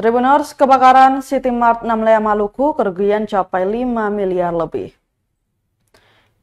Tribunnews kebakaran City Mart Namlea Maluku kerugian capai 5 miliar lebih.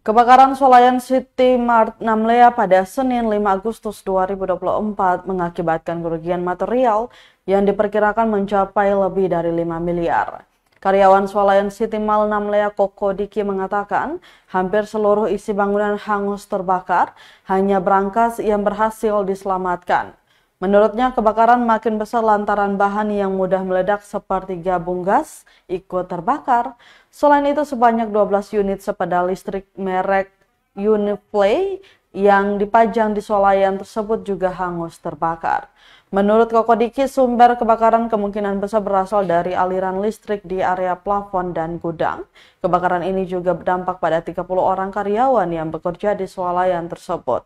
Kebakaran Swalayan City Mart Namlea pada Senin 5 Agustus 2024 mengakibatkan kerugian material yang diperkirakan mencapai lebih dari 5 miliar. Karyawan Swalayan City Mall Namlea Koko Diki mengatakan, hampir seluruh isi bangunan hangus terbakar, hanya berangkas yang berhasil diselamatkan. Menurutnya kebakaran makin besar lantaran bahan yang mudah meledak seperti gabung gas ikut terbakar. Selain itu sebanyak 12 unit sepeda listrik merek Uniplay yang dipajang di solayan tersebut juga hangus terbakar. Menurut Kokodiki, sumber kebakaran kemungkinan besar berasal dari aliran listrik di area plafon dan gudang. Kebakaran ini juga berdampak pada 30 orang karyawan yang bekerja di swalayan tersebut.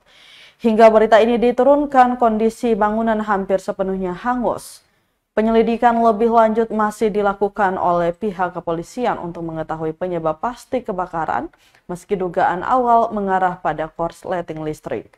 Hingga berita ini diturunkan, kondisi bangunan hampir sepenuhnya hangus. Penyelidikan lebih lanjut masih dilakukan oleh pihak kepolisian untuk mengetahui penyebab pasti kebakaran, meski dugaan awal mengarah pada korsleting listrik.